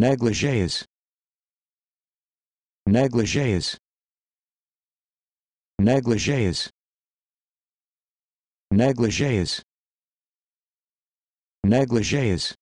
negligees negligees negligees negligees negligees